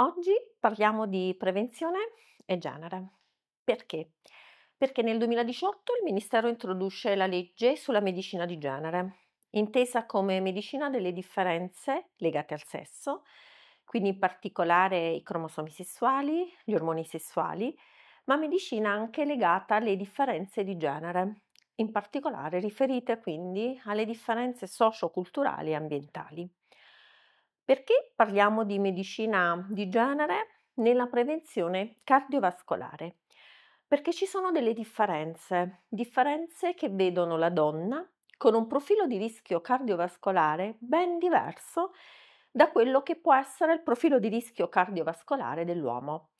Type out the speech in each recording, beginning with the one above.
Oggi parliamo di prevenzione e genere. Perché? Perché nel 2018 il Ministero introduce la legge sulla medicina di genere, intesa come medicina delle differenze legate al sesso, quindi in particolare i cromosomi sessuali, gli ormoni sessuali, ma medicina anche legata alle differenze di genere, in particolare riferite quindi alle differenze socioculturali e ambientali. Perché parliamo di medicina di genere nella prevenzione cardiovascolare? Perché ci sono delle differenze, differenze che vedono la donna con un profilo di rischio cardiovascolare ben diverso da quello che può essere il profilo di rischio cardiovascolare dell'uomo.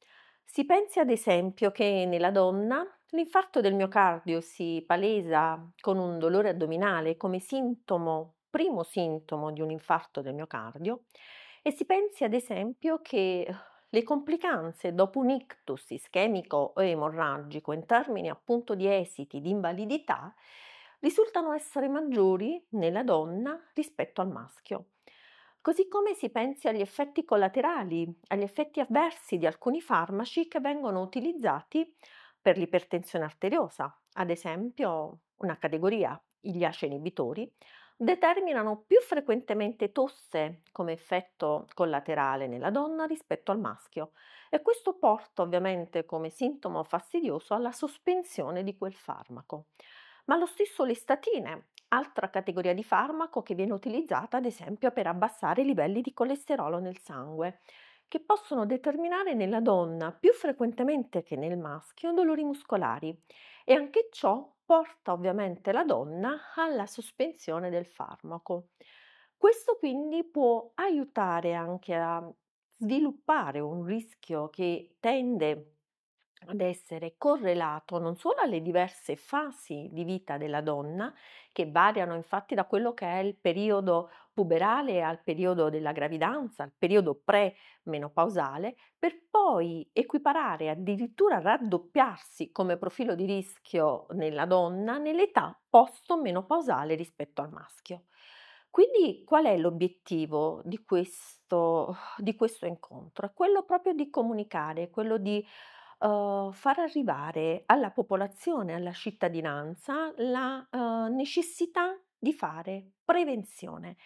Si pensi ad esempio che nella donna l'infarto del miocardio si palesa con un dolore addominale come sintomo primo sintomo di un infarto del miocardio e si pensi ad esempio che eh, le complicanze dopo un ictus ischemico o emorragico in termini appunto di esiti di invalidità risultano essere maggiori nella donna rispetto al maschio. Così come si pensi agli effetti collaterali, agli effetti avversi di alcuni farmaci che vengono utilizzati per l'ipertensione arteriosa, ad esempio una categoria, gli ACE inibitori, determinano più frequentemente tosse come effetto collaterale nella donna rispetto al maschio e questo porta ovviamente come sintomo fastidioso alla sospensione di quel farmaco. Ma lo stesso le statine, altra categoria di farmaco che viene utilizzata ad esempio per abbassare i livelli di colesterolo nel sangue, che possono determinare nella donna più frequentemente che nel maschio dolori muscolari e anche ciò porta ovviamente la donna alla sospensione del farmaco. Questo quindi può aiutare anche a sviluppare un rischio che tende ad essere correlato non solo alle diverse fasi di vita della donna, che variano infatti da quello che è il periodo puberale al periodo della gravidanza, al periodo pre-menopausale, per poi equiparare, addirittura raddoppiarsi come profilo di rischio nella donna nell'età post-menopausale rispetto al maschio. Quindi qual è l'obiettivo di questo, di questo incontro? È quello proprio di comunicare, quello di Uhm, far arrivare alla popolazione, alla cittadinanza, la eh, necessità di fare prevenzione.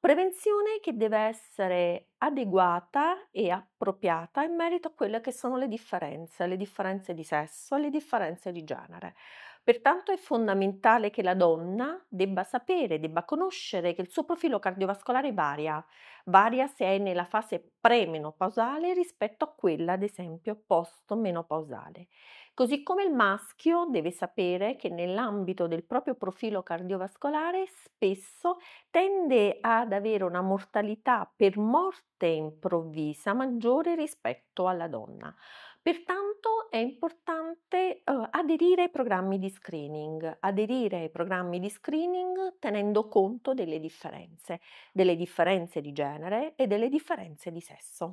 Prevenzione che deve essere adeguata e appropriata in merito a quelle che sono le differenze, le differenze di sesso, e le differenze di genere. Pertanto è fondamentale che la donna debba sapere, debba conoscere che il suo profilo cardiovascolare varia, varia se è nella fase premenopausale rispetto a quella, ad esempio, postmenopausale. Così come il maschio deve sapere che nell'ambito del proprio profilo cardiovascolare spesso tende ad avere una mortalità per morte improvvisa maggiore rispetto alla donna. Pertanto è importante uh, aderire ai programmi di screening, aderire ai programmi di screening tenendo conto delle differenze, delle differenze di genere e delle differenze di sesso.